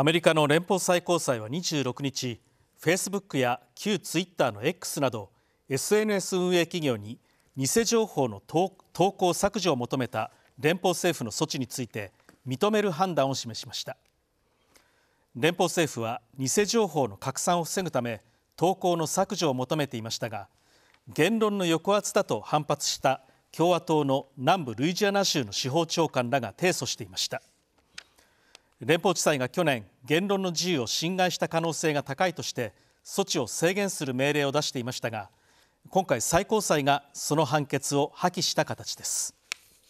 アメリカの連邦最高裁は26日フェイスブックや旧ツイッターの X など SNS 運営企業に偽情報の投稿削除を求めた連邦政府の措置について認める判断を示しました連邦政府は偽情報の拡散を防ぐため投稿の削除を求めていましたが言論の抑圧だと反発した共和党の南部ルイジアナ州の司法長官らが提訴していました。連邦地裁が去年言論の自由を侵害した可能性が高いとして措置を制限する命令を出していましたが今回最高裁がその判決を破棄した形です